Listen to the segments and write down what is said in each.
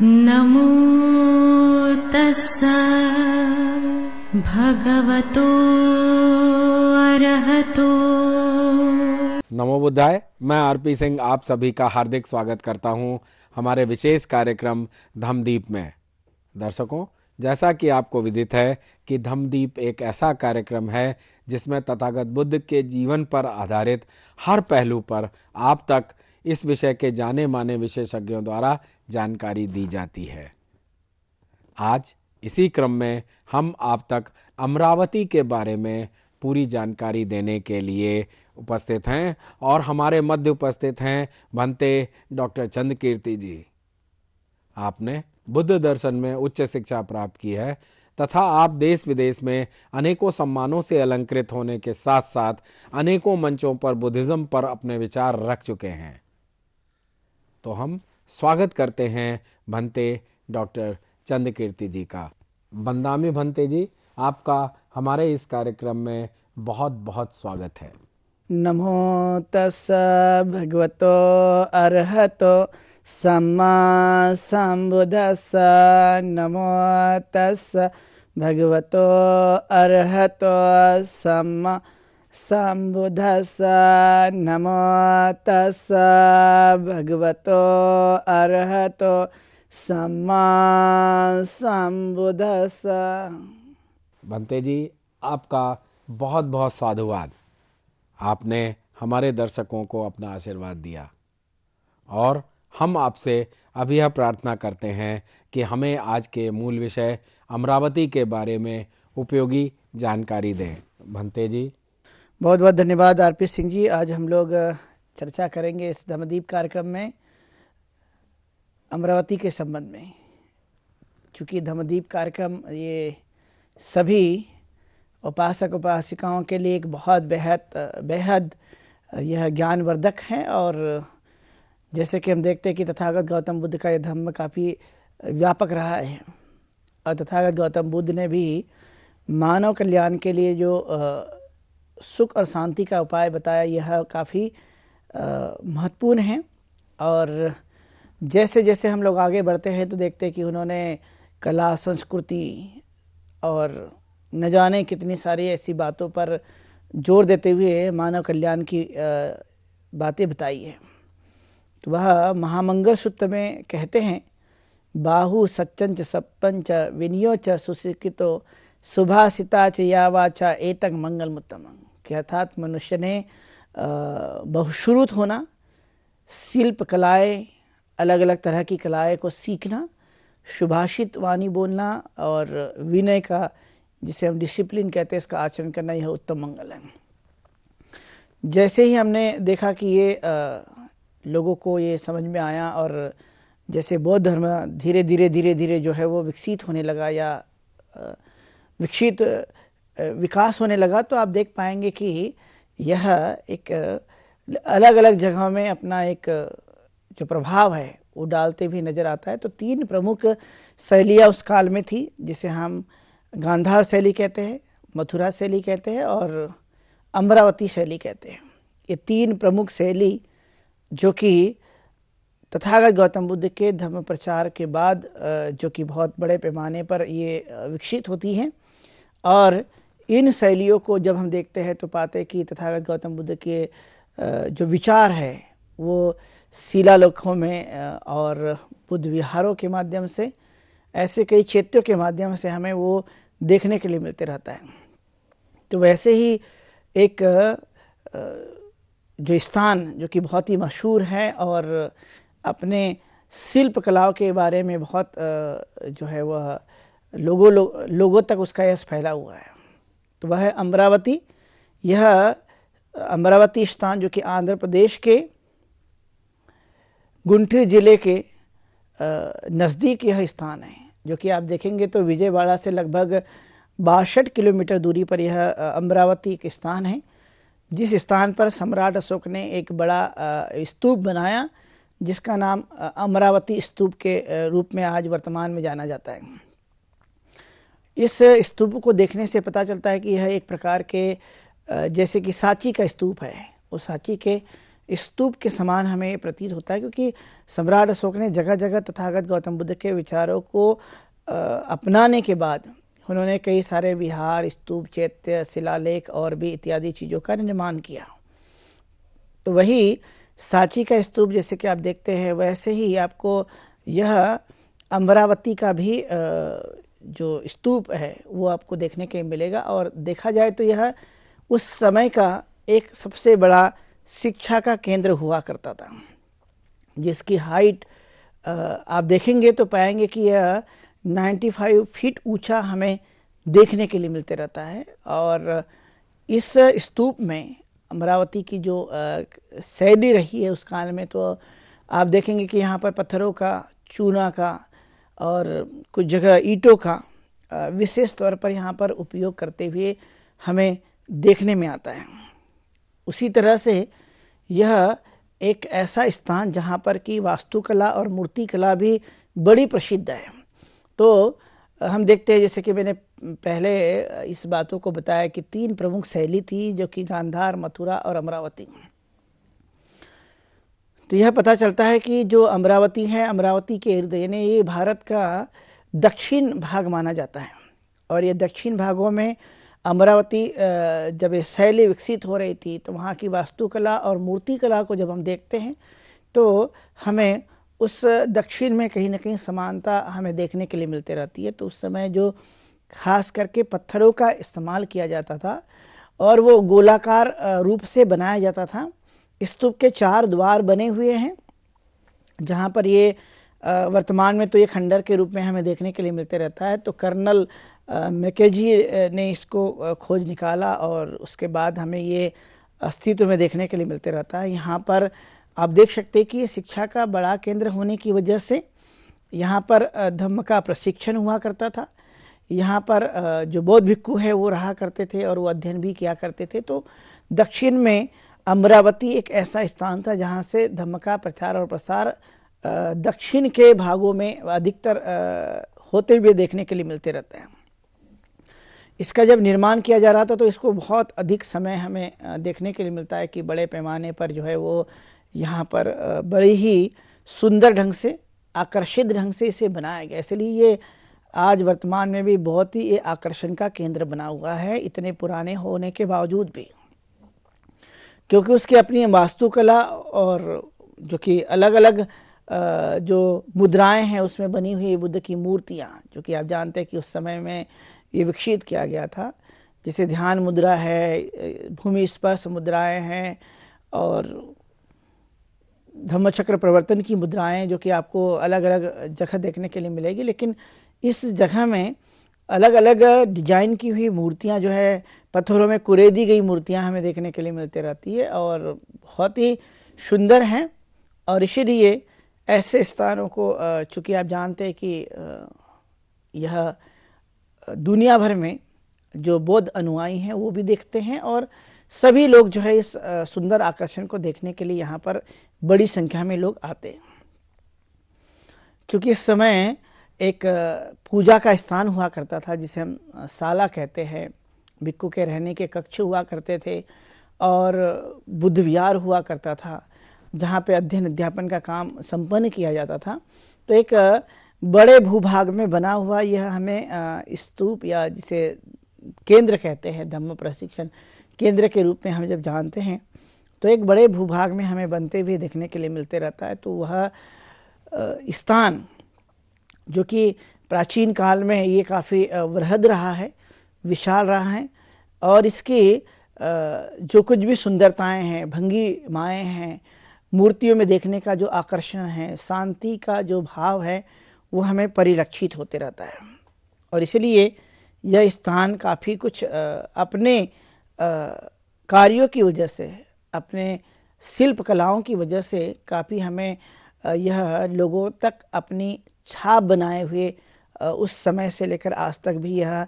नमो तस् भगवतो अरहतो नमो बुद्धाय मैं आरपी सिंह आप सभी का हार्दिक स्वागत करता हूं हमारे विशेष कार्यक्रम धमदीप में दर्शकों जैसा कि आपको विदित है कि धमदीप एक ऐसा कार्यक्रम है जिसमें तथागत बुद्ध के जीवन पर आधारित हर पहलू पर आप तक इस विषय के जाने माने विशेषज्ञों द्वारा जानकारी दी जाती है आज इसी क्रम में हम आप तक अमरावती के बारे में पूरी जानकारी देने के लिए उपस्थित हैं और हमारे मध्य उपस्थित हैं भंते डॉक्टर चंद कीर्ति जी आपने बुद्ध दर्शन में उच्च शिक्षा प्राप्त की है तथा आप देश विदेश में अनेकों सम्मानों से अलंकृत होने के साथ साथ अनेकों मंचों पर बुद्धिज्म पर अपने विचार रख चुके हैं तो हम स्वागत करते हैं भंते डॉक्टर चंद्रकीर्ति कीर्ति जी का बंदामी भंते जी आपका हमारे इस कार्यक्रम में बहुत बहुत स्वागत है नमो तस् भगवतो अरहतो सम्मा संबुधस नमो तस् भगवतो अरहतो सम्मा सम्बुधस्स नमो तस्स भगवतो अर्हतो सम्मा भंते जी आपका बहुत बहुत साधुवाद आपने हमारे दर्शकों को अपना आशीर्वाद दिया और हम आपसे अब यह प्रार्थना करते हैं कि हमें आज के मूल विषय अमरावती के बारे में उपयोगी जानकारी दें भंते जी बहुत बहुत धन्यवाद आरपी सिंह जी आज हम लोग चर्चा करेंगे इस धमदीप कार्यक्रम में अमरावती के संबंध में चूँकि धमदीप कार्यक्रम ये सभी उपासक उपासिकाओं के लिए एक बहुत बेहद बेहद यह ज्ञानवर्धक है और जैसे कि हम देखते हैं कि तथागत गौतम बुद्ध का यह धर्म काफ़ी व्यापक रहा है और तथागत गौतम बुद्ध ने भी मानव कल्याण के लिए जो सुख और शांति का उपाय बताया यह काफ़ी महत्वपूर्ण है और जैसे जैसे हम लोग आगे बढ़ते हैं तो देखते हैं कि उन्होंने कला संस्कृति और न जाने कितनी सारी ऐसी बातों पर जोर देते हुए मानव कल्याण की बातें बताई है तो वह महामंगल सूत्र में कहते हैं बाहु सच्चंच सपंच विनियो च सुशिक्षितो सुभाषिता च या वाचा एतक मंगल मुत्तमंग कि अर्थात मनुष्य ने बहुश्रुत होना शिल्प कलाएं अलग अलग तरह की कलाएं को सीखना सुभाषित वाणी बोलना और विनय का जिसे हम डिसिप्लिन कहते हैं इसका आचरण करना यह उत्तम मंगल है जैसे ही हमने देखा कि ये आ, लोगों को ये समझ में आया और जैसे बौद्ध धर्म धीरे धीरे धीरे धीरे जो है वो विकसित होने लगा या विकसित विकास होने लगा तो आप देख पाएंगे कि यह एक अलग अलग जगह में अपना एक जो प्रभाव है वो डालते भी नजर आता है तो तीन प्रमुख शैलियाँ उस काल में थी जिसे हम गांधार शैली कहते हैं मथुरा शैली कहते हैं और अमरावती शैली कहते हैं ये तीन प्रमुख शैली जो कि तथागत गौतम बुद्ध के धर्म प्रचार के बाद जो कि बहुत बड़े पैमाने पर ये विकसित होती हैं और इन शैलियों को जब हम देखते हैं तो पाते कि तथागत गौतम बुद्ध के जो विचार है वो शिलालेखों में और बुद्ध विहारों के माध्यम से ऐसे कई क्षेत्रों के माध्यम से हमें वो देखने के लिए मिलते रहता है तो वैसे ही एक जो स्थान जो कि बहुत ही मशहूर है और अपने शिल्प कलाओं के बारे में बहुत जो है वह लोगों लोगों तक उसका यश फैला हुआ है तो वह है अमरावती यह अमरावती स्थान जो कि आंध्र प्रदेश के गुंठी जिले के नज़दीक यह स्थान है जो कि आप देखेंगे तो विजयवाड़ा से लगभग बासठ किलोमीटर दूरी पर यह अमरावती एक स्थान है जिस स्थान पर सम्राट अशोक ने एक बड़ा स्तूप बनाया जिसका नाम अमरावती स्तूप के रूप में आज वर्तमान में जाना जाता है इस स्तूप को देखने से पता चलता है कि यह एक प्रकार के जैसे कि सांची का स्तूप है उस सांची के स्तूप के समान हमें प्रतीत होता है क्योंकि सम्राट अशोक ने जगह जगह तथागत गौतम बुद्ध के विचारों को अपनाने के बाद उन्होंने कई सारे विहार स्तूप चैत्य शिलालेख और भी इत्यादि चीज़ों का निर्माण किया तो वही सांची का स्तूप जैसे कि आप देखते हैं वैसे ही आपको यह अमरावती का भी जो स्तूप है वो आपको देखने के मिलेगा और देखा जाए तो यह उस समय का एक सबसे बड़ा शिक्षा का केंद्र हुआ करता था जिसकी हाइट आप देखेंगे तो पाएंगे कि यह 95 फीट ऊंचा हमें देखने के लिए मिलते रहता है और इस स्तूप में अमरावती की जो शैली रही है उस काल में तो आप देखेंगे कि यहाँ पर पत्थरों का चूना का और कुछ जगह ईंटों का विशेष तौर पर यहाँ पर उपयोग करते हुए हमें देखने में आता है उसी तरह से यह एक ऐसा स्थान जहाँ पर कि वास्तुकला और मूर्तिकला भी बड़ी प्रसिद्ध है तो हम देखते हैं जैसे कि मैंने पहले इस बातों को बताया कि तीन प्रमुख शैली थी जो कि गांधार मथुरा और अमरावती तो यह पता चलता है कि जो अमरावती है अमरावती के इर्द यानी ये भारत का दक्षिण भाग माना जाता है और ये दक्षिण भागों में अमरावती जब ये शैली विकसित हो रही थी तो वहाँ की वास्तुकला और मूर्तिकला को जब हम देखते हैं तो हमें उस दक्षिण में कहीं ना कहीं समानता हमें देखने के लिए मिलती रहती है तो उस समय जो खास करके पत्थरों का इस्तेमाल किया जाता था और वो गोलाकार रूप से बनाया जाता था स्तूप के चार द्वार बने हुए हैं जहाँ पर ये वर्तमान में तो ये खंडर के रूप में हमें देखने के लिए मिलते रहता है तो कर्नल मैकेजी ने इसको खोज निकाला और उसके बाद हमें ये अस्तित्व में देखने के लिए मिलते रहता है यहाँ पर आप देख सकते हैं कि ये शिक्षा का बड़ा केंद्र होने की वजह से यहाँ पर धम्म का प्रशिक्षण हुआ करता था यहाँ पर जो बौद्ध भिक्खु है वो रहा करते थे और वो अध्ययन भी किया करते थे तो दक्षिण में अमरावती एक ऐसा स्थान था जहाँ से धम्म का प्रचार और प्रसार दक्षिण के भागों में अधिकतर होते हुए देखने के लिए मिलते रहते हैं इसका जब निर्माण किया जा रहा था तो इसको बहुत अधिक समय हमें देखने के लिए मिलता है कि बड़े पैमाने पर जो है वो यहाँ पर बड़े ही सुंदर ढंग से आकर्षित ढंग से इसे बनाया गया इसलिए ये आज वर्तमान में भी बहुत ही ये आकर्षण का केंद्र बना हुआ है इतने पुराने होने के बावजूद भी क्योंकि उसकी अपनी वास्तुकला और जो कि अलग अलग जो मुद्राएं हैं उसमें बनी हुई बुद्ध की मूर्तियां जो कि आप जानते हैं कि उस समय में ये विकसित किया गया था जैसे ध्यान मुद्रा है भूमि स्पर्श मुद्राएं हैं और धम्मचक्र प्रवर्तन की मुद्राएं जो कि आपको अलग अलग जगह देखने के लिए मिलेगी लेकिन इस जगह में अलग अलग डिजाइन की हुई मूर्तियाँ जो है पत्थरों में कुरे दी गई मूर्तियाँ हमें देखने के लिए मिलती रहती है और बहुत ही सुंदर हैं और इसीलिए ऐसे स्थानों को चूँकि आप जानते हैं कि यह दुनिया भर में जो बौद्ध अनुयायी हैं वो भी देखते हैं और सभी लोग जो है इस सुंदर आकर्षण को देखने के लिए यहाँ पर बड़ी संख्या में लोग आते हैं क्योंकि इस समय एक पूजा का स्थान हुआ करता था जिसे हम साला कहते हैं भिक्कू के रहने के कक्ष हुआ करते थे और बुद्ध विहार हुआ करता था जहाँ पे अध्ययन अध्यापन का काम संपन्न किया जाता था तो एक बड़े भूभाग में बना हुआ यह हमें स्तूप या जिसे केंद्र कहते हैं धम्म प्रशिक्षण केंद्र के रूप में हम जब जानते हैं तो एक बड़े भूभाग में हमें बनते हुए देखने के लिए मिलते रहता है तो वह स्थान जो कि प्राचीन काल में ये काफ़ी वृहद रहा है विशाल रहा है और इसकी जो कुछ भी सुंदरताएं हैं भंगी माएँ हैं मूर्तियों में देखने का जो आकर्षण है शांति का जो भाव है वो हमें परिलक्षित होते रहता है और इसलिए यह स्थान काफ़ी कुछ अपने कार्यों की वजह से अपने शिल्प कलाओं की वजह से काफ़ी हमें यह लोगों तक अपनी छाप बनाए हुए उस समय से लेकर आज तक भी यह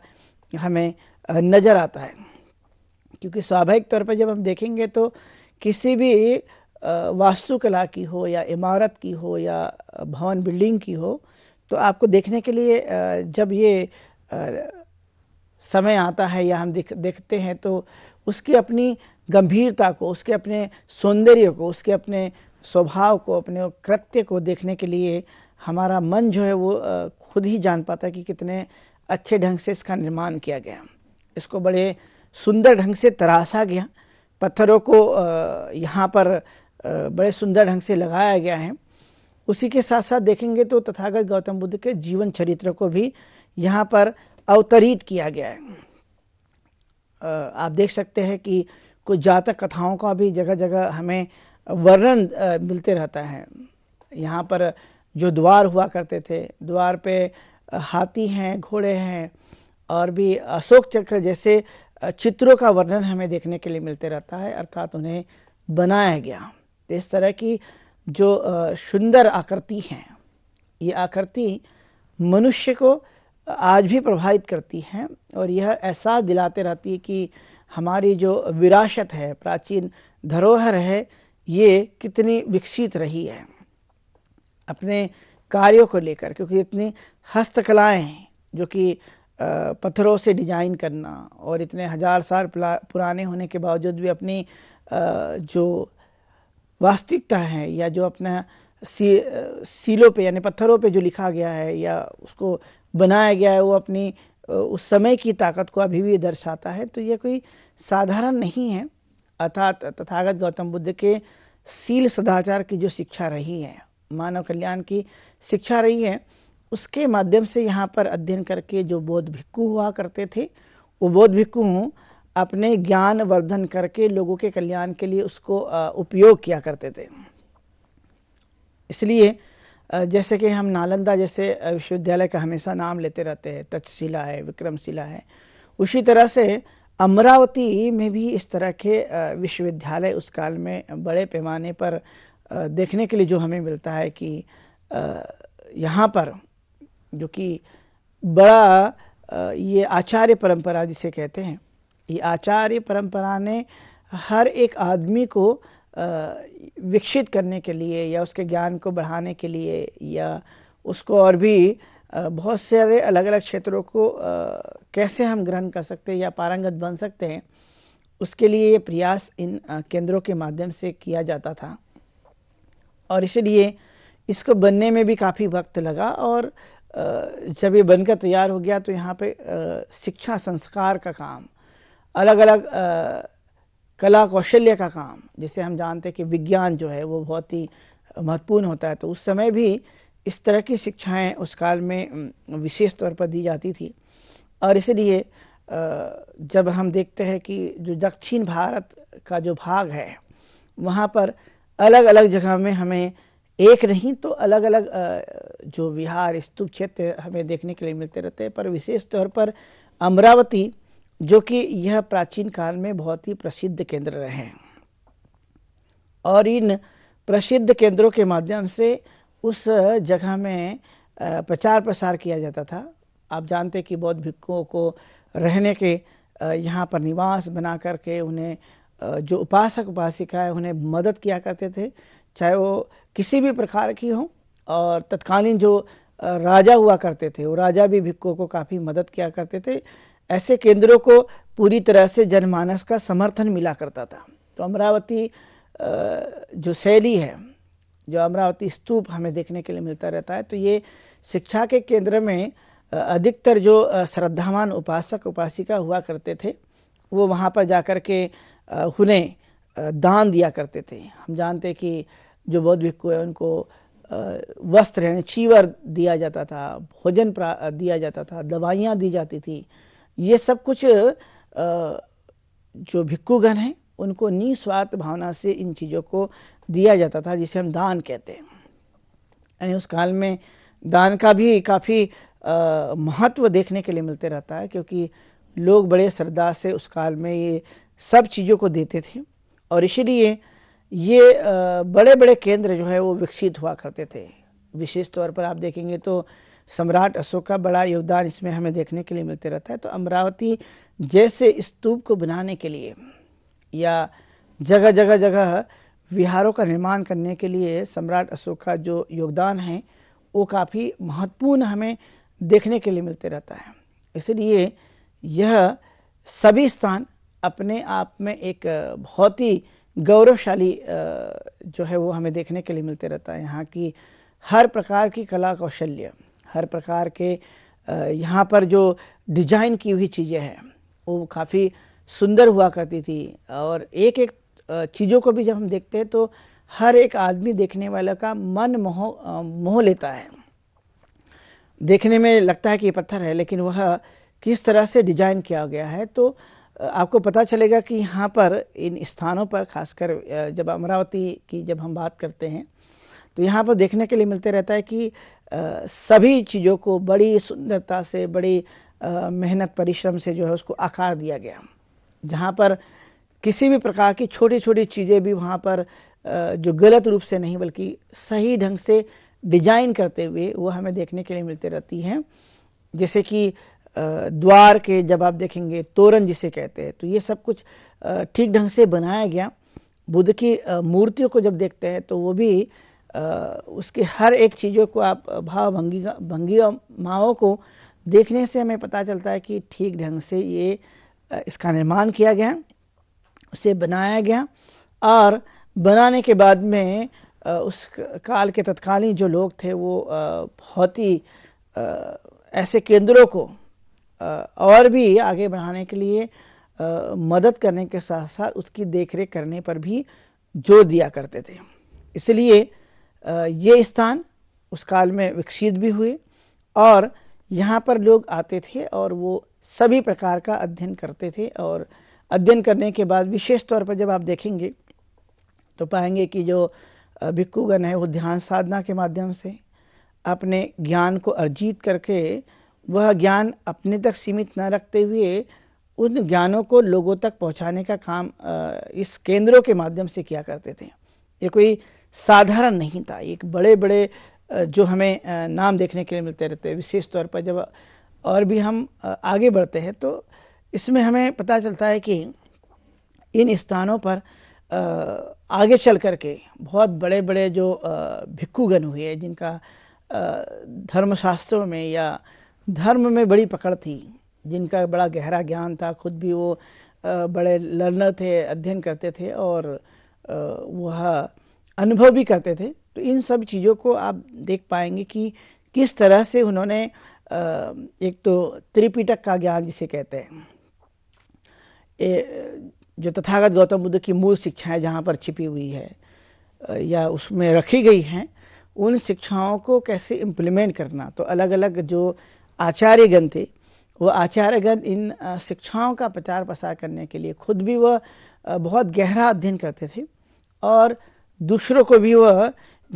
हमें नज़र आता है क्योंकि स्वाभाविक तौर पर जब हम देखेंगे तो किसी भी वास्तुकला की हो या इमारत की हो या भवन बिल्डिंग की हो तो आपको देखने के लिए जब ये समय आता है या हम देख देखते हैं तो उसकी अपनी गंभीरता को उसके अपने सौंदर्य को उसके अपने स्वभाव को अपने कृत्य को देखने के लिए हमारा मन जो है वो खुद ही जान पाता है कि कितने अच्छे ढंग से इसका निर्माण किया गया इसको बड़े सुंदर ढंग से तराशा गया पत्थरों को यहाँ पर बड़े सुंदर ढंग से लगाया गया है उसी के साथ साथ देखेंगे तो तथागत गौतम बुद्ध के जीवन चरित्र को भी यहाँ पर अवतरित किया गया है आप देख सकते हैं कि कुछ जातक कथाओं का भी जगह जगह हमें वर्णन मिलते रहता है यहाँ पर जो द्वार हुआ करते थे द्वार पे हाथी हैं घोड़े हैं और भी अशोक चक्र जैसे चित्रों का वर्णन हमें देखने के लिए मिलते रहता है अर्थात उन्हें बनाया गया तो इस तरह की जो सुंदर आकृति हैं ये आकृति मनुष्य को आज भी प्रभावित करती हैं और यह एहसास दिलाते रहती है कि हमारी जो विरासत है प्राचीन धरोहर है ये कितनी विकसित रही है अपने कार्यों को लेकर क्योंकि इतनी हस्तकलाएं हैं जो कि पत्थरों से डिजाइन करना और इतने हजार साल पुराने होने के बावजूद भी अपनी जो वास्तविकता है या जो अपना सी सीलों पे यानी पत्थरों पे जो लिखा गया है या उसको बनाया गया है वो अपनी उस समय की ताकत को अभी भी दर्शाता है तो ये कोई साधारण नहीं है अर्थात तथागत गौतम बुद्ध के सील सदाचार की जो शिक्षा रही है मानव कल्याण की शिक्षा रही है उसके माध्यम से यहाँ पर अध्ययन करके जो बौद्ध भिक्खु हुआ करते थे वो बौद्ध भिक्खु अपने ज्ञान वर्धन करके लोगों के कल्याण के लिए उसको उपयोग किया करते थे इसलिए जैसे कि हम नालंदा जैसे विश्वविद्यालय का हमेशा नाम लेते रहते हैं तक्षशिला है विक्रमशिला है उसी तरह से अमरावती में भी इस तरह के विश्वविद्यालय उस काल में बड़े पैमाने पर देखने के लिए जो हमें मिलता है कि यहाँ पर जो कि बड़ा ये आचार्य परंपरा जिसे कहते हैं ये आचार्य परंपरा ने हर एक आदमी को विकसित करने के लिए या उसके ज्ञान को बढ़ाने के लिए या उसको और भी बहुत सारे अलग अलग क्षेत्रों को कैसे हम ग्रहण कर सकते हैं या पारंगत बन सकते हैं उसके लिए ये प्रयास इन केंद्रों के माध्यम से किया जाता था और इसलिए इसको बनने में भी काफ़ी वक्त लगा और जब ये बनकर तैयार हो गया तो यहाँ पे शिक्षा संस्कार का काम अलग अलग कला कौशल्य का काम जिसे हम जानते हैं कि विज्ञान जो है वो बहुत ही महत्वपूर्ण होता है तो उस समय भी इस तरह की शिक्षाएं उस काल में विशेष तौर पर दी जाती थी और इसलिए जब हम देखते हैं कि जो दक्षिण भारत का जो भाग है वहाँ पर अलग अलग जगह में हमें एक नहीं तो अलग अलग जो बिहार स्तूप क्षेत्र हमें देखने के लिए मिलते रहते हैं पर विशेष तौर पर अमरावती जो कि यह प्राचीन काल में बहुत ही प्रसिद्ध केंद्र रहे हैं और इन प्रसिद्ध केंद्रों के माध्यम से उस जगह में प्रचार प्रसार किया जाता था आप जानते कि बौद्ध भिक्षुओं को रहने के यहाँ पर निवास बना करके उन्हें जो उपासक उपासिका है उन्हें मदद किया करते थे चाहे वो किसी भी प्रकार की हो और तत्कालीन जो राजा हुआ करते थे वो राजा भी भिक्कों को काफ़ी मदद किया करते थे ऐसे केंद्रों को पूरी तरह से जनमानस का समर्थन मिला करता था तो अमरावती जो शैली है जो अमरावती स्तूप हमें देखने के लिए मिलता रहता है तो ये शिक्षा के केंद्र में अधिकतर जो श्रद्धावान उपासक उपासिका हुआ करते थे वो वहाँ पर जाकर के उन्हें दान दिया करते थे हम जानते कि जो बौद्ध भिक्खु है उनको वस्त्र यानी छीवर दिया जाता था भोजन दिया जाता था दवाइयाँ दी जाती थी ये सब कुछ जो भिक्खुगण हैं उनको निस्वार्थ भावना से इन चीज़ों को दिया जाता था जिसे हम दान कहते हैं यानी उस काल में दान का भी काफ़ी महत्व देखने के लिए मिलते रहता है क्योंकि लोग बड़े श्रद्धा से उस काल में ये सब चीज़ों को देते थे और इसीलिए ये बड़े बड़े केंद्र जो है वो विकसित हुआ करते थे विशेष तौर पर आप देखेंगे तो सम्राट अशोक का बड़ा योगदान इसमें हमें देखने के लिए मिलते रहता है तो अमरावती जैसे स्तूप को बनाने के लिए या जगह जगह जगह विहारों का निर्माण करने के लिए सम्राट अशोक का जो योगदान है वो काफ़ी महत्वपूर्ण हमें देखने के लिए मिलते रहता है इसलिए यह सभी स्थान अपने आप में एक बहुत ही गौरवशाली जो है वो हमें देखने के लिए मिलते रहता है यहाँ की हर प्रकार की कला कौशल्य हर प्रकार के यहाँ पर जो डिजाइन की हुई चीज़ें हैं वो काफ़ी सुंदर हुआ करती थी और एक एक चीज़ों को भी जब हम देखते हैं तो हर एक आदमी देखने वाला का मन मोह मोह लेता है देखने में लगता है कि ये पत्थर है लेकिन वह किस तरह से डिजाइन किया गया है तो आपको पता चलेगा कि यहाँ पर इन स्थानों पर खासकर जब अमरावती की जब हम बात करते हैं तो यहाँ पर देखने के लिए मिलते रहता है कि सभी चीज़ों को बड़ी सुंदरता से बड़ी मेहनत परिश्रम से जो है उसको आकार दिया गया जहाँ पर किसी भी प्रकार की छोटी छोटी चीज़ें भी वहाँ पर जो गलत रूप से नहीं बल्कि सही ढंग से डिजाइन करते हुए वो हमें देखने के लिए मिलते रहती हैं जैसे कि द्वार के जब आप देखेंगे तोरण जिसे कहते हैं तो ये सब कुछ ठीक ढंग से बनाया गया बुद्ध की मूर्तियों को जब देखते हैं तो वो भी उसके हर एक चीज़ों को आप भाव भंगी भंगी माओं को देखने से हमें पता चलता है कि ठीक ढंग से ये इसका निर्माण किया गया उसे बनाया गया और बनाने के बाद में उस काल के तत्कालीन जो लोग थे वो बहुत ही ऐसे केंद्रों को और भी आगे बढ़ाने के लिए मदद करने के साथ साथ उसकी देख करने पर भी जोर दिया करते थे इसलिए ये स्थान उस काल में विकसित भी हुए और यहाँ पर लोग आते थे और वो सभी प्रकार का अध्ययन करते थे और अध्ययन करने के बाद विशेष तौर पर जब आप देखेंगे तो पाएंगे कि जो भिक्खुगण है वो ध्यान साधना के माध्यम से अपने ज्ञान को अर्जित करके वह ज्ञान अपने तक सीमित न रखते हुए उन ज्ञानों को लोगों तक पहुंचाने का काम इस केंद्रों के माध्यम से किया करते थे ये कोई साधारण नहीं था एक बड़े बड़े जो हमें नाम देखने के लिए मिलते रहते हैं विशेष तौर पर जब और भी हम आगे बढ़ते हैं तो इसमें हमें पता चलता है कि इन स्थानों पर आगे चल कर के बहुत बड़े बड़े जो भिक्खुगण हुए जिनका धर्मशास्त्रों में या धर्म में बड़ी पकड़ थी जिनका बड़ा गहरा ज्ञान था खुद भी वो बड़े लर्नर थे अध्ययन करते थे और वह अनुभव भी करते थे तो इन सब चीज़ों को आप देख पाएंगे कि किस तरह से उन्होंने एक तो त्रिपिटक का ज्ञान जिसे कहते हैं जो तथागत गौतम बुद्ध की मूल शिक्षाएं जहाँ पर छिपी हुई है या उसमें रखी गई हैं उन शिक्षाओं को कैसे इम्प्लीमेंट करना तो अलग अलग जो आचार्यगण थे वो आचार्यगण इन शिक्षाओं का प्रचार प्रसार करने के लिए खुद भी वह बहुत गहरा अध्ययन करते थे और दूसरों को भी वह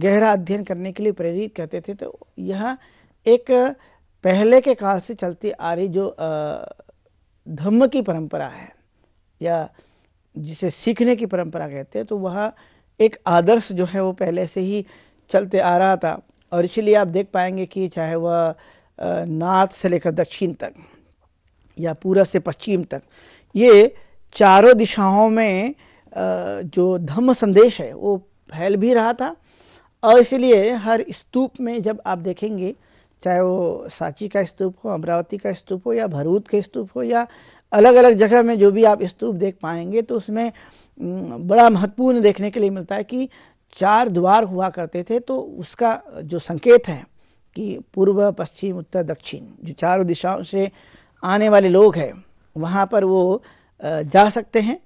गहरा अध्ययन करने के लिए प्रेरित करते थे तो यह एक पहले के काल से चलती आ रही जो धम्म की परंपरा है या जिसे सीखने की परंपरा कहते हैं तो वह एक आदर्श जो है वो पहले से ही चलते आ रहा था और इसीलिए आप देख पाएंगे कि चाहे वह नार्थ से लेकर दक्षिण तक या पूर्व से पश्चिम तक ये चारों दिशाओं में जो धम्म संदेश है वो फैल भी रहा था और इसलिए हर स्तूप में जब आप देखेंगे चाहे वो सांची का स्तूप हो अमरावती का स्तूप हो या भरूद का स्तूप हो या अलग अलग जगह में जो भी आप स्तूप देख पाएंगे तो उसमें बड़ा महत्वपूर्ण देखने के लिए मिलता है कि चार द्वार हुआ करते थे तो उसका जो संकेत है कि पूर्व पश्चिम उत्तर दक्षिण जो चारों दिशाओं से आने वाले लोग हैं वहाँ पर वो जा सकते हैं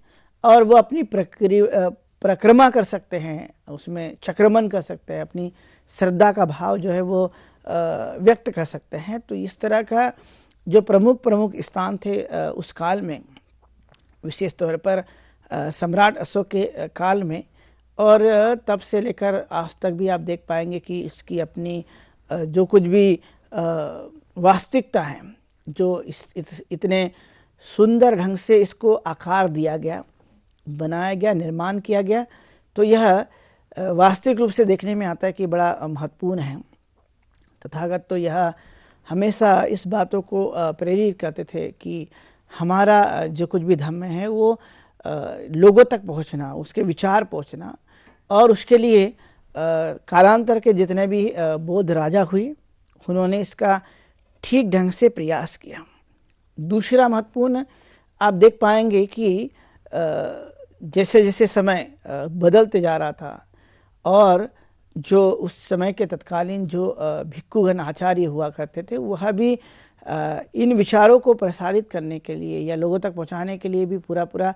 और वो अपनी प्रक्रिया परिक्रमा कर सकते हैं उसमें चक्रमण कर सकते हैं अपनी श्रद्धा का भाव जो है वो व्यक्त कर सकते हैं तो इस तरह का जो प्रमुख प्रमुख स्थान थे उस काल में विशेष तौर पर सम्राट अशोक के काल में और तब से लेकर आज तक भी आप देख पाएंगे कि इसकी अपनी जो कुछ भी वास्तविकता है जो इस, इतने सुंदर ढंग से इसको आकार दिया गया बनाया गया निर्माण किया गया तो यह वास्तविक रूप से देखने में आता है कि बड़ा महत्वपूर्ण है तथागत तो यह हमेशा इस बातों को प्रेरित करते थे कि हमारा जो कुछ भी धम्म है वो लोगों तक पहुंचना उसके विचार पहुंचना और उसके लिए कालांतर के जितने भी बौद्ध राजा हुए उन्होंने इसका ठीक ढंग से प्रयास किया दूसरा महत्वपूर्ण आप देख पाएंगे कि जैसे जैसे समय बदलते जा रहा था और जो उस समय के तत्कालीन जो भिक्खुगण आचार्य हुआ करते थे वह भी इन विचारों को प्रसारित करने के लिए या लोगों तक पहुंचाने के लिए भी पूरा पूरा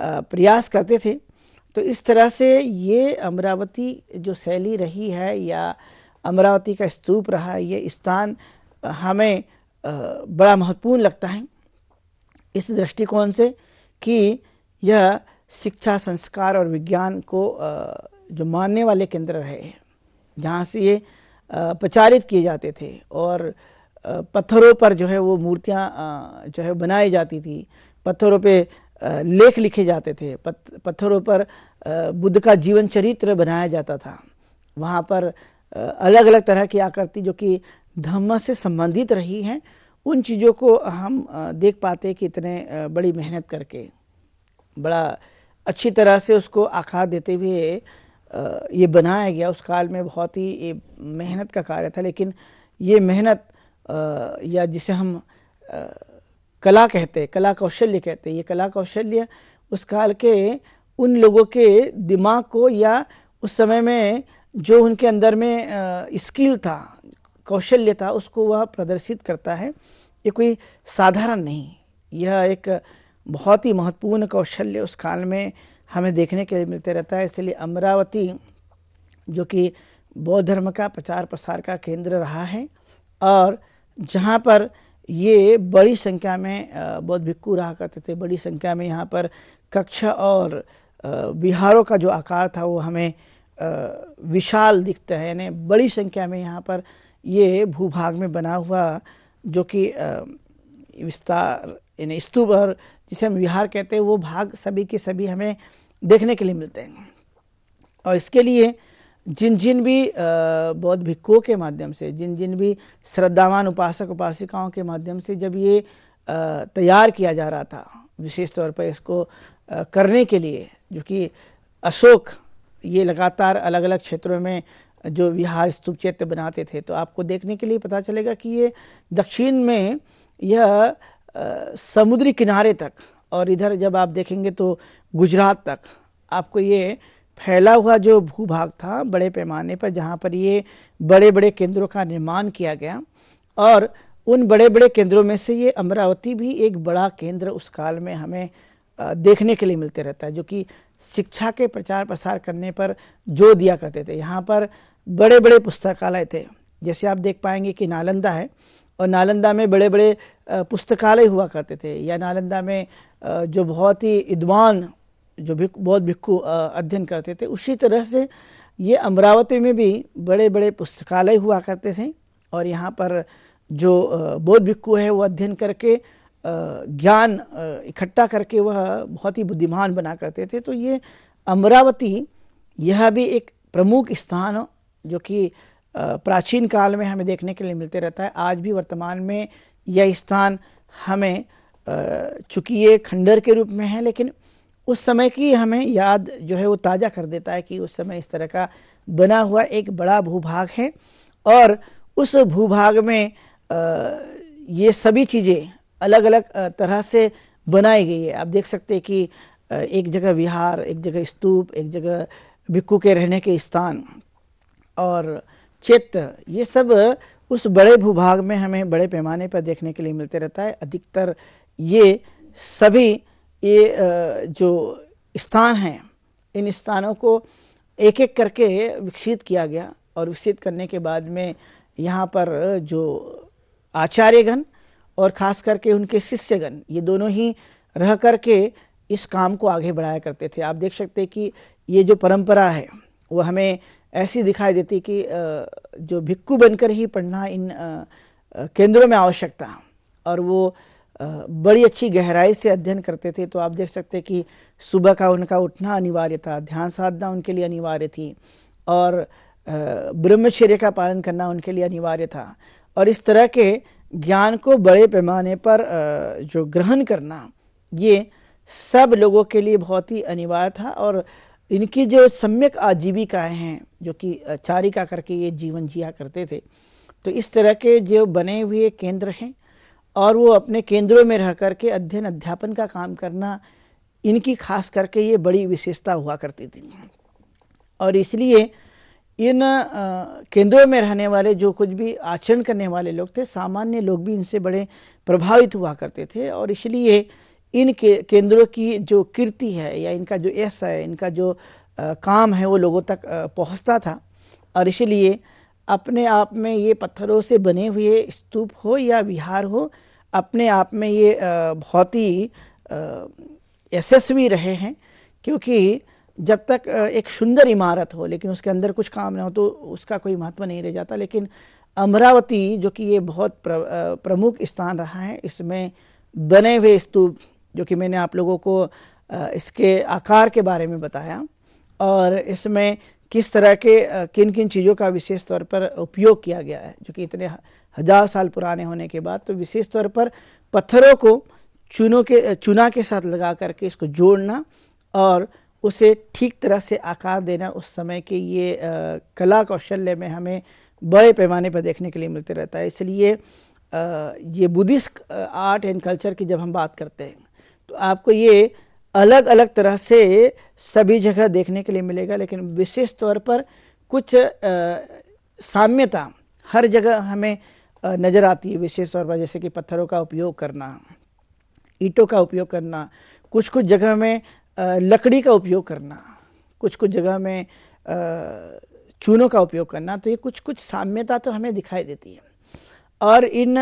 प्रयास करते थे तो इस तरह से ये अमरावती जो शैली रही है या अमरावती का स्तूप रहा है ये स्थान हमें बड़ा महत्वपूर्ण लगता है इस दृष्टिकोण से कि यह शिक्षा संस्कार और विज्ञान को जो मानने वाले केंद्र रहे हैं जहाँ से ये प्रचारित किए जाते थे और पत्थरों पर जो है वो मूर्तियाँ जो है बनाई जाती थी पत्थरों पे लेख लिखे जाते थे पत्थरों पर बुद्ध का जीवन चरित्र बनाया जाता था वहाँ पर अलग अलग तरह की आकृति जो कि धम्म से संबंधित रही हैं उन चीज़ों को हम देख पाते कि इतने बड़ी मेहनत करके बड़ा अच्छी तरह से उसको आकार देते हुए ये बनाया गया उस काल में बहुत ही मेहनत का कार्य था लेकिन ये मेहनत या जिसे हम कला कहते हैं कला कौशल्य कहते हैं ये कला कौशल्य उस काल के उन लोगों के दिमाग को या उस समय में जो उनके अंदर में स्किल था कौशल्य था उसको वह प्रदर्शित करता है ये कोई साधारण नहीं यह एक बहुत ही महत्वपूर्ण कौशल्य उस काल में हमें देखने के लिए मिलते रहता है इसलिए अमरावती जो कि बौद्ध धर्म का प्रचार प्रसार का केंद्र रहा है और जहाँ पर ये बड़ी संख्या में बौद्ध भिक्खु रहा करते थे बड़ी संख्या में यहाँ पर कक्षा और बिहारों का जो आकार था वो हमें विशाल दिखता है यानी बड़ी संख्या में यहाँ पर ये भूभाग में बना हुआ जो कि विस्तार यानी स्तूप और जिसे हम विहार कहते हैं वो भाग सभी के सभी हमें देखने के लिए मिलते हैं और इसके लिए जिन जिन भी बौद्ध भिक्कों के माध्यम से जिन जिन भी श्रद्धावान उपासक उपासिकाओं के माध्यम से जब ये तैयार किया जा रहा था विशेष तौर पर इसको करने के लिए जो कि अशोक ये लगातार अलग अलग क्षेत्रों में जो विहार स्तूप चैत्य बनाते थे तो आपको देखने के लिए पता चलेगा कि ये दक्षिण में यह समुद्री किनारे तक और इधर जब आप देखेंगे तो गुजरात तक आपको ये फैला हुआ जो भूभाग था बड़े पैमाने पर जहाँ पर ये बड़े बड़े केंद्रों का निर्माण किया गया और उन बड़े बड़े केंद्रों में से ये अमरावती भी एक बड़ा केंद्र उस काल में हमें देखने के लिए मिलते रहता है जो कि शिक्षा के प्रचार प्रसार करने पर जोर दिया करते थे यहाँ पर बड़े बड़े पुस्तकालय थे जैसे आप देख पाएंगे कि नालंदा है और नालंदा में बड़े बड़े पुस्तकालय हुआ करते थे या नालंदा में जो बहुत ही विद्वान जो भिक, बहुत भिक्खु अध्ययन करते थे उसी तरह से ये अमरावती में भी बड़े बड़े पुस्तकालय हुआ करते थे और यहाँ पर जो बौद्ध भिक्खु है वो अध्ययन करके ज्ञान इकट्ठा करके वह बहुत ही बुद्धिमान बना करते थे तो ये अमरावती यह भी एक प्रमुख स्थान जो कि प्राचीन काल में हमें देखने के लिए मिलते रहता है आज भी वर्तमान में यह स्थान हमें चूंकि ये खंडर के रूप में है लेकिन उस समय की हमें याद जो है वो ताज़ा कर देता है कि उस समय इस तरह का बना हुआ एक बड़ा भूभाग है और उस भूभाग में ये सभी चीज़ें अलग अलग तरह से बनाई गई है आप देख सकते हैं कि एक जगह विहार एक जगह स्तूप एक जगह भिक्कू के रहने के स्थान और चित्र ये सब उस बड़े भूभाग में हमें बड़े पैमाने पर देखने के लिए मिलते रहता है अधिकतर ये सभी ये जो स्थान हैं इन स्थानों को एक एक करके विकसित किया गया और विकसित करने के बाद में यहाँ पर जो आचार्यगण और ख़ास करके उनके शिष्यगण ये दोनों ही रह कर के इस काम को आगे बढ़ाया करते थे आप देख सकते हैं कि ये जो परंपरा है वो हमें ऐसी दिखाई देती कि जो भिक्कू बनकर ही पढ़ना इन केंद्रों में आवश्यकता और वो बड़ी अच्छी गहराई से अध्ययन करते थे तो आप देख सकते कि सुबह का उनका उठना अनिवार्य था ध्यान साधना उनके लिए अनिवार्य थी और ब्रह्मचर्य का पालन करना उनके लिए अनिवार्य था और इस तरह के ज्ञान को बड़े पैमाने पर जो ग्रहण करना ये सब लोगों के लिए बहुत ही अनिवार्य था और इनकी जो सम्यक आजीविकाएँ हैं जो कि चारिका करके ये जीवन जिया करते थे तो इस तरह के जो बने हुए केंद्र हैं और वो अपने केंद्रों में रह करके अध्ययन अध्यापन का काम करना इनकी खास करके ये बड़ी विशेषता हुआ करती थी और इसलिए इन केंद्रों में रहने वाले जो कुछ भी आचरण करने वाले लोग थे सामान्य लोग भी इनसे बड़े प्रभावित हुआ करते थे और इसलिए इन के, केंद्रों की जो कीर्ति है या इनका जो यश है इनका जो आ, काम है वो लोगों तक पहुंचता था और इसलिए अपने आप में ये पत्थरों से बने हुए स्तूप हो या विहार हो अपने आप में ये बहुत ही यशस्वी रहे हैं क्योंकि जब तक एक सुंदर इमारत हो लेकिन उसके अंदर कुछ काम ना हो तो उसका कोई महत्व नहीं रह जाता लेकिन अमरावती जो कि ये बहुत प्रमुख स्थान रहा है इसमें बने हुए स्तूप जो कि मैंने आप लोगों को इसके आकार के बारे में बताया और इसमें किस तरह के किन किन चीज़ों का विशेष तौर पर उपयोग किया गया है जो कि इतने हजार साल पुराने होने के बाद तो विशेष तौर पर पत्थरों को चूनों के चूना के साथ लगा करके इसको जोड़ना और उसे ठीक तरह से आकार देना उस समय के ये कला कौशल्य में हमें बड़े पैमाने पर देखने के लिए मिलते रहता है इसलिए ये बुद्धिस्ट आर्ट एंड कल्चर की जब हम बात करते हैं तो आपको ये अलग अलग तरह से सभी जगह देखने के लिए मिलेगा लेकिन विशेष तौर पर कुछ साम्यता हर जगह हमें नज़र आती है विशेष तौर पर जैसे कि पत्थरों का उपयोग करना ईंटों का उपयोग करना कुछ कुछ जगह में लकड़ी का उपयोग करना कुछ कुछ जगह में चूनों का उपयोग करना तो ये कुछ कुछ साम्यता तो हमें दिखाई देती है और इन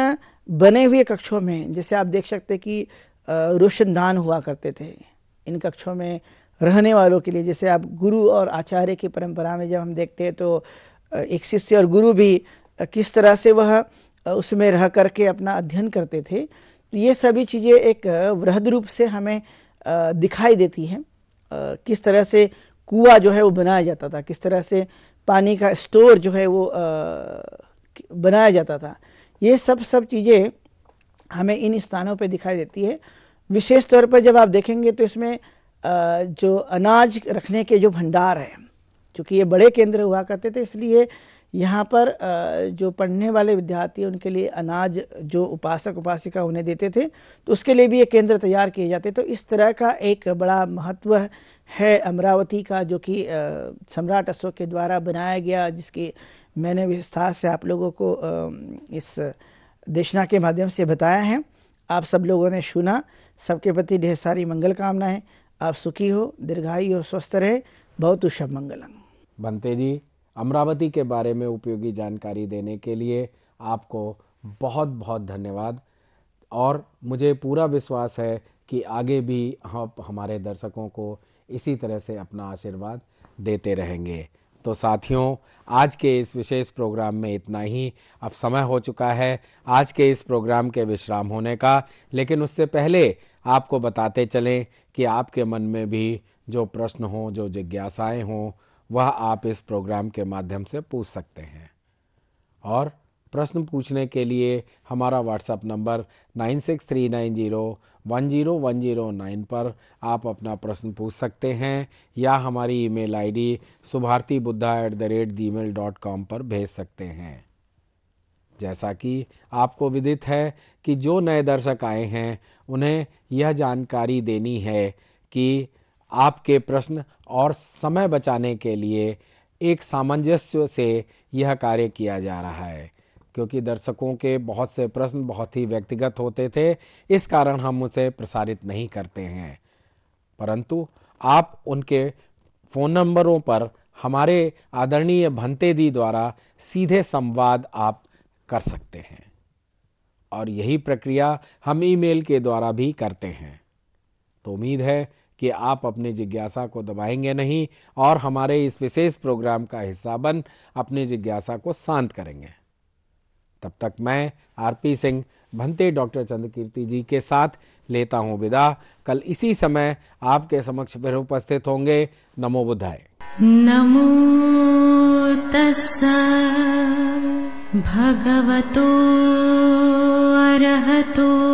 बने हुए कक्षों में जैसे आप देख सकते कि रोशनदान हुआ करते थे इन कक्षों में रहने वालों के लिए जैसे आप गुरु और आचार्य की परंपरा में जब हम देखते हैं तो एक शिष्य और गुरु भी किस तरह से वह उसमें रह करके अपना अध्ययन करते थे तो ये सभी चीज़ें एक वृहद रूप से हमें दिखाई देती हैं किस तरह से कुआ जो है वो बनाया जाता था किस तरह से पानी का स्टोर जो है वो बनाया जाता था ये सब सब चीज़ें हमें इन स्थानों पर दिखाई देती है विशेष तौर पर जब आप देखेंगे तो इसमें जो अनाज रखने के जो भंडार हैं चूँकि ये बड़े केंद्र हुआ करते थे इसलिए यहाँ पर जो पढ़ने वाले विद्यार्थी उनके लिए अनाज जो उपासक उपासिका उन्हें देते थे तो उसके लिए भी ये केंद्र तैयार किए जाते तो इस तरह का एक बड़ा महत्व है अमरावती का जो कि सम्राट अशोक के द्वारा बनाया गया जिसकी मैंने विस्तार से आप लोगों को इस देशना के माध्यम से बताया है आप सब लोगों ने सुना सबके प्रति ढेर सारी मंगल कामनाएं आप सुखी हो दीर्घायु हो स्वस्थ रहे बहुत शुभ मंगलम बनते जी अमरावती के बारे में उपयोगी जानकारी देने के लिए आपको बहुत बहुत धन्यवाद और मुझे पूरा विश्वास है कि आगे भी आप हमारे दर्शकों को इसी तरह से अपना आशीर्वाद देते रहेंगे तो साथियों आज के इस विशेष प्रोग्राम में इतना ही अब समय हो चुका है आज के इस प्रोग्राम के विश्राम होने का लेकिन उससे पहले आपको बताते चलें कि आपके मन में भी जो प्रश्न हों जो जिज्ञासाएं हों वह आप इस प्रोग्राम के माध्यम से पूछ सकते हैं और प्रश्न पूछने के लिए हमारा व्हाट्सएप नंबर 9639010109 पर आप अपना प्रश्न पूछ सकते हैं या हमारी email ID Subharti Buddha at the rate Gmail dot com पर भेज सकते हैं जैसा कि आपको विदित है कि जो नए दर्शक आए हैं उन्हें यह जानकारी देनी है कि आपके प्रश्न और समय बचाने के लिए एक सामंजस्य से यह कार्य किया जा रहा है क्योंकि दर्शकों के बहुत से प्रश्न बहुत ही व्यक्तिगत होते थे इस कारण हम उसे प्रसारित नहीं करते हैं परंतु आप उनके फ़ोन नंबरों पर हमारे आदरणीय भंते दी द्वारा सीधे संवाद आप कर सकते हैं और यही प्रक्रिया हम ईमेल के द्वारा भी करते हैं तो उम्मीद है कि आप अपने जिज्ञासा को दबाएंगे नहीं और हमारे इस विशेष प्रोग्राम का हिस्सा बन अपनी जिज्ञासा को शांत करेंगे तब तक मैं आरपी सिंह भंते डॉक्टर चंद्रकीर्ति जी के साथ लेता हूं विदा कल इसी समय आपके समक्ष फिर उपस्थित होंगे नमो बुधाय नमो तस्सा भगवतो अरहतो